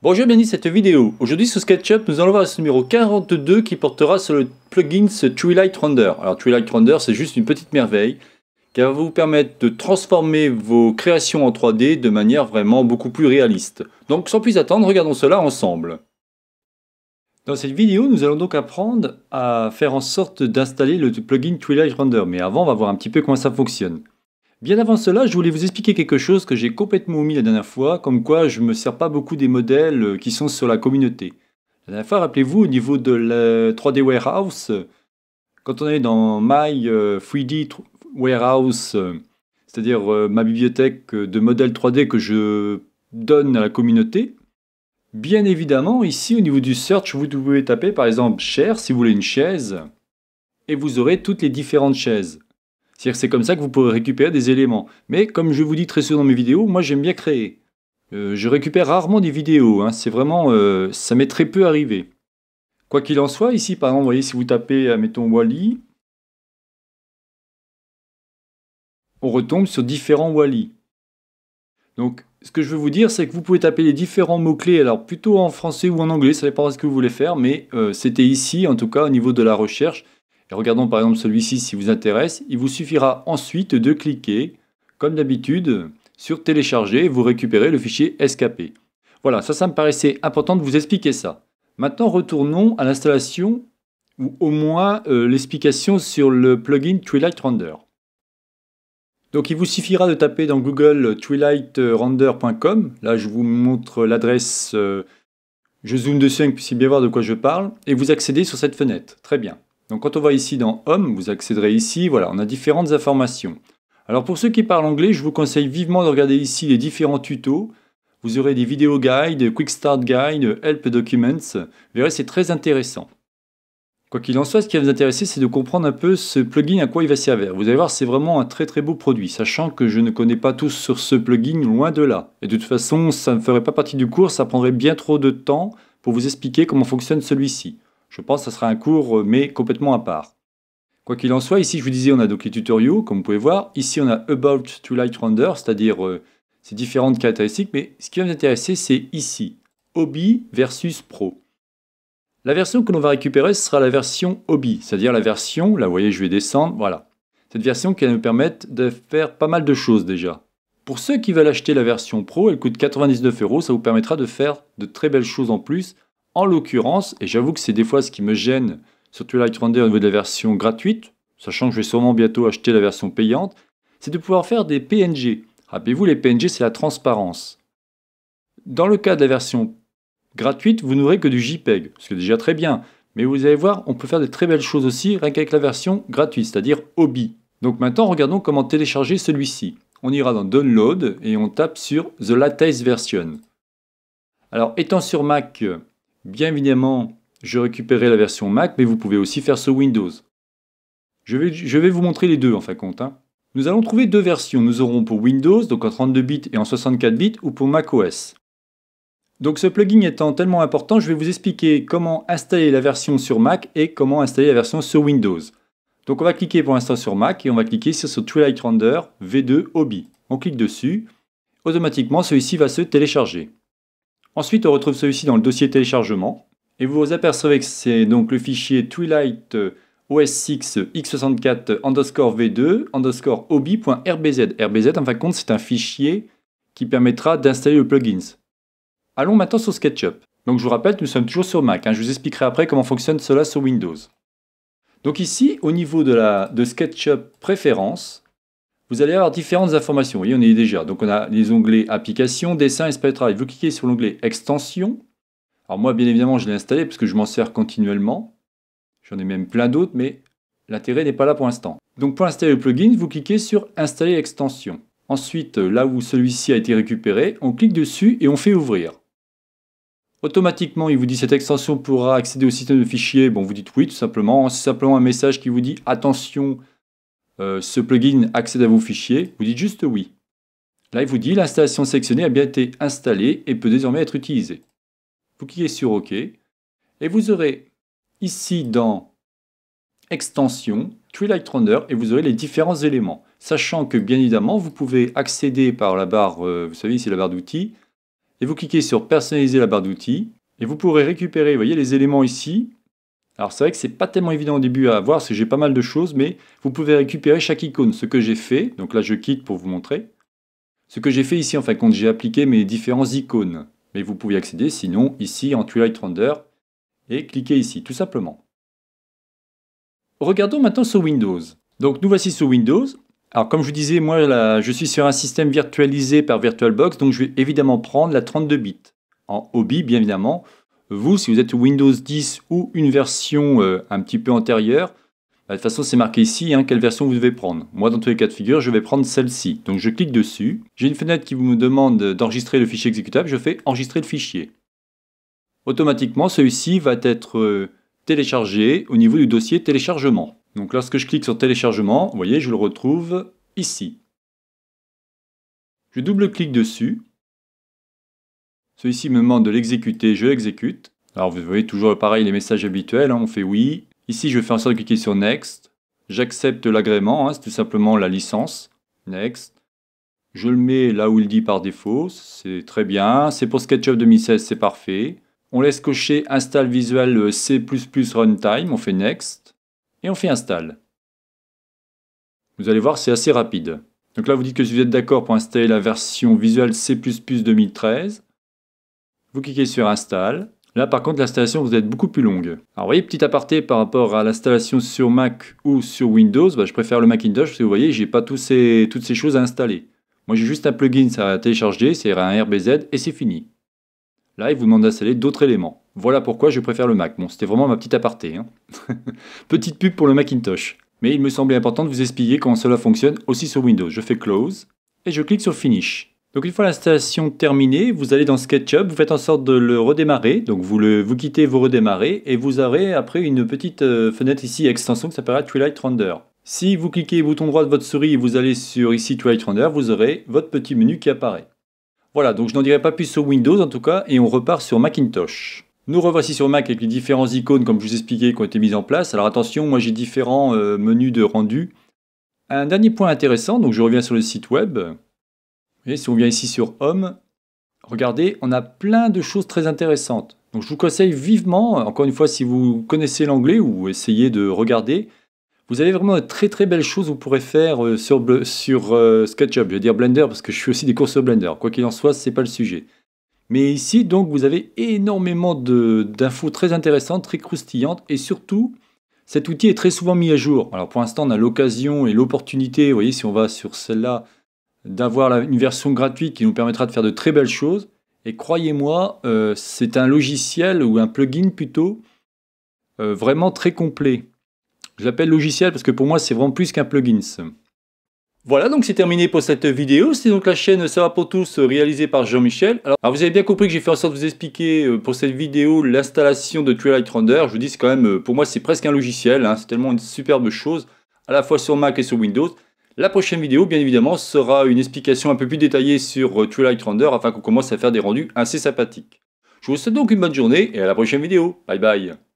Bonjour, bienvenue dans cette vidéo. Aujourd'hui sur SketchUp, nous allons voir ce numéro 42 qui portera sur le plugin Twilight Render. Alors Twilight Render, c'est juste une petite merveille qui va vous permettre de transformer vos créations en 3D de manière vraiment beaucoup plus réaliste. Donc sans plus attendre, regardons cela ensemble. Dans cette vidéo, nous allons donc apprendre à faire en sorte d'installer le plugin Twilight Render. Mais avant, on va voir un petit peu comment ça fonctionne. Bien avant cela, je voulais vous expliquer quelque chose que j'ai complètement omis la dernière fois, comme quoi je ne me sers pas beaucoup des modèles euh, qui sont sur la communauté. La dernière fois, rappelez-vous, au niveau de la 3D Warehouse, quand on est dans My 3D euh, Warehouse, euh, c'est-à-dire ma bibliothèque de modèles 3D que je donne à la communauté, bien évidemment, ici au niveau du search, vous pouvez taper par exemple chair si vous voulez une chaise, et vous aurez toutes les différentes chaises cest comme ça que vous pouvez récupérer des éléments. Mais comme je vous dis très souvent dans mes vidéos, moi j'aime bien créer. Euh, je récupère rarement des vidéos, hein. c'est vraiment, euh, ça m'est très peu arrivé. Quoi qu'il en soit, ici par exemple, vous voyez, si vous tapez, euh, mettons Wally, on retombe sur différents Wally. Donc, ce que je veux vous dire, c'est que vous pouvez taper les différents mots-clés, alors plutôt en français ou en anglais, ça dépend de ce que vous voulez faire, mais c'était ici, en tout cas, au niveau de la recherche, regardons par exemple celui-ci si vous intéresse. Il vous suffira ensuite de cliquer, comme d'habitude, sur télécharger et vous récupérez le fichier SKP. Voilà, ça, ça me paraissait important de vous expliquer ça. Maintenant, retournons à l'installation ou au moins euh, l'explication sur le plugin Twilight Render. Donc il vous suffira de taper dans Google twilightrender.com. Là, je vous montre l'adresse. Euh, je zoome dessus, que vous puissiez bien voir de quoi je parle. Et vous accédez sur cette fenêtre. Très bien. Donc quand on va ici dans Home, vous accéderez ici, voilà, on a différentes informations. Alors pour ceux qui parlent anglais, je vous conseille vivement de regarder ici les différents tutos. Vous aurez des vidéo guides, quick start guide, help documents. Vous verrez, c'est très intéressant. Quoi qu'il en soit, ce qui va vous intéresser, c'est de comprendre un peu ce plugin à quoi il va servir. Vous allez voir, c'est vraiment un très très beau produit, sachant que je ne connais pas tous sur ce plugin, loin de là. Et de toute façon, ça ne ferait pas partie du cours, ça prendrait bien trop de temps pour vous expliquer comment fonctionne celui-ci. Je pense que ce sera un cours, euh, mais complètement à part. Quoi qu'il en soit, ici, je vous disais, on a donc les tutoriaux, comme vous pouvez voir. Ici, on a About to Light Render, c'est-à-dire euh, ces différentes caractéristiques. Mais ce qui va nous intéresser, c'est ici, Hobby versus Pro. La version que l'on va récupérer sera la version Hobby, c'est-à-dire la version, là, vous voyez, je vais descendre, voilà. Cette version qui va nous permettre de faire pas mal de choses déjà. Pour ceux qui veulent acheter la version Pro, elle coûte 99 euros, ça vous permettra de faire de très belles choses en plus, en l'occurrence, et j'avoue que c'est des fois ce qui me gêne sur Twilight Render au niveau de la version gratuite, sachant que je vais sûrement bientôt acheter la version payante, c'est de pouvoir faire des PNG. Rappelez-vous, les PNG, c'est la transparence. Dans le cas de la version gratuite, vous n'aurez que du JPEG, ce qui est déjà très bien. Mais vous allez voir, on peut faire de très belles choses aussi, rien qu'avec la version gratuite, c'est-à-dire hobby. Donc maintenant, regardons comment télécharger celui-ci. On ira dans Download et on tape sur The Latest Version. Alors, étant sur Mac, Bien évidemment, je récupérais la version Mac, mais vous pouvez aussi faire ce Windows. Je vais, vous montrer les deux en fin de compte. Hein. Nous allons trouver deux versions. Nous aurons pour Windows, donc en 32 bits et en 64 bits, ou pour macOS. Donc ce plugin étant tellement important, je vais vous expliquer comment installer la version sur Mac et comment installer la version sur Windows. Donc on va cliquer pour l'instant sur Mac et on va cliquer sur ce Twilight Render V2 Hobby. On clique dessus, automatiquement celui-ci va se télécharger. Ensuite, on retrouve celui-ci dans le dossier téléchargement. Et vous vous apercevez que c'est donc le fichier Twilight euh, OS6 x64 underscore v2 underscore RBZ, en fin de compte, c'est un fichier qui permettra d'installer le plugins. Allons maintenant sur SketchUp. Donc je vous rappelle, nous sommes toujours sur Mac. Hein. Je vous expliquerai après comment fonctionne cela sur Windows. Donc ici, au niveau de, la, de SketchUp Préférences, vous allez avoir différentes informations. Vous voyez, on est déjà. Donc, on a les onglets Applications, Dessin, et de Vous cliquez sur l'onglet Extension. Alors, moi, bien évidemment, je l'ai installé parce que je m'en sers continuellement. J'en ai même plein d'autres, mais l'intérêt n'est pas là pour l'instant. Donc, pour installer le plugin, vous cliquez sur Installer extension. Ensuite, là où celui-ci a été récupéré, on clique dessus et on fait ouvrir. Automatiquement, il vous dit cette extension pourra accéder au système de fichiers. Bon, vous dites oui, tout simplement. C'est simplement un message qui vous dit attention, euh, ce plugin accède à vos fichiers, vous dites juste oui. Là, il vous dit l'installation sélectionnée a bien été installée et peut désormais être utilisée. Vous cliquez sur OK et vous aurez ici dans Extension, Tree Light et vous aurez les différents éléments. Sachant que bien évidemment, vous pouvez accéder par la barre, euh, vous savez ici la barre d'outils, et vous cliquez sur Personnaliser la barre d'outils et vous pourrez récupérer, vous voyez les éléments ici, alors c'est vrai que c'est pas tellement évident au début à voir, parce que j'ai pas mal de choses, mais vous pouvez récupérer chaque icône, ce que j'ai fait, donc là je quitte pour vous montrer, ce que j'ai fait ici en fin de compte, j'ai appliqué mes différentes icônes, mais vous pouvez accéder sinon ici en Twilight Render, et cliquer ici, tout simplement. Regardons maintenant sur Windows. Donc nous voici sur Windows. Alors comme je vous disais, moi je suis sur un système virtualisé par VirtualBox, donc je vais évidemment prendre la 32 bits. En hobby, bien évidemment, vous, si vous êtes Windows 10 ou une version euh, un petit peu antérieure, bah, de toute façon, c'est marqué ici hein, quelle version vous devez prendre. Moi, dans tous les cas de figure, je vais prendre celle-ci. Donc, je clique dessus. J'ai une fenêtre qui me demande d'enregistrer le fichier exécutable. Je fais enregistrer le fichier. Automatiquement, celui-ci va être euh, téléchargé au niveau du dossier téléchargement. Donc, lorsque je clique sur téléchargement, vous voyez, je le retrouve ici. Je double-clique dessus celui-ci me demande de l'exécuter, je l'exécute. Alors vous voyez toujours pareil les messages habituels, hein, on fait oui. Ici je fais en sorte de cliquer sur Next. J'accepte l'agrément, hein, c'est tout simplement la licence. Next. Je le mets là où il dit par défaut, c'est très bien. C'est pour SketchUp 2016, c'est parfait. On laisse cocher Install Visual euh, C++ Runtime, on fait Next. Et on fait Install. Vous allez voir, c'est assez rapide. Donc là, vous dites que vous êtes d'accord pour installer la version Visual C++ 2013, vous cliquez sur Install. Là, par contre, l'installation, vous êtes beaucoup plus longue. Alors, vous voyez, petit aparté par rapport à l'installation sur Mac ou sur Windows, bah, je préfère le Macintosh parce que vous voyez, n'ai pas tous ces, toutes ces choses à installer. Moi, j'ai juste un plugin ça à télécharger, c'est un RBZ et c'est fini. Là, il vous demande d'installer d'autres éléments. Voilà pourquoi je préfère le Mac. Bon, c'était vraiment ma petite aparté. Hein. petite pub pour le Macintosh. Mais il me semblait important de vous expliquer comment cela fonctionne aussi sur Windows. Je fais Close et je clique sur Finish. Donc une fois l'installation terminée, vous allez dans SketchUp, vous faites en sorte de le redémarrer, donc vous, le, vous quittez, vous redémarrez, et vous aurez après une petite euh, fenêtre ici, extension, qui s'appellera Twilight Render. Si vous cliquez bouton droit de votre souris et vous allez sur ici Twilight Render, vous aurez votre petit menu qui apparaît. Voilà, donc je n'en dirai pas plus sur Windows en tout cas, et on repart sur Macintosh. Nous revoici sur Mac avec les différentes icônes, comme je vous expliquais, qui ont été mises en place. Alors attention, moi j'ai différents euh, menus de rendu. Un dernier point intéressant, donc je reviens sur le site web si on vient ici sur Home, regardez, on a plein de choses très intéressantes. Donc je vous conseille vivement, encore une fois, si vous connaissez l'anglais ou essayez de regarder, vous avez vraiment de très très belles choses que vous pourrez faire euh, sur, sur euh, SketchUp. Je vais dire Blender parce que je suis aussi des cours sur Blender. Quoi qu'il en soit, ce n'est pas le sujet. Mais ici, donc, vous avez énormément d'infos très intéressantes, très croustillantes, et surtout, cet outil est très souvent mis à jour. Alors pour l'instant, on a l'occasion et l'opportunité, vous voyez, si on va sur celle-là, d'avoir une version gratuite qui nous permettra de faire de très belles choses. Et croyez-moi, euh, c'est un logiciel ou un plugin plutôt euh, vraiment très complet. Je l'appelle logiciel parce que pour moi, c'est vraiment plus qu'un plugin. Voilà, donc c'est terminé pour cette vidéo. C'est donc la chaîne Ça va pour tous réalisée par Jean-Michel. Alors, vous avez bien compris que j'ai fait en sorte de vous expliquer euh, pour cette vidéo l'installation de Twilight Render. Je vous dis, quand même, pour moi, c'est presque un logiciel. Hein. C'est tellement une superbe chose, à la fois sur Mac et sur Windows. La prochaine vidéo, bien évidemment, sera une explication un peu plus détaillée sur euh, Twilight Render afin qu'on commence à faire des rendus assez sympathiques. Je vous souhaite donc une bonne journée et à la prochaine vidéo. Bye bye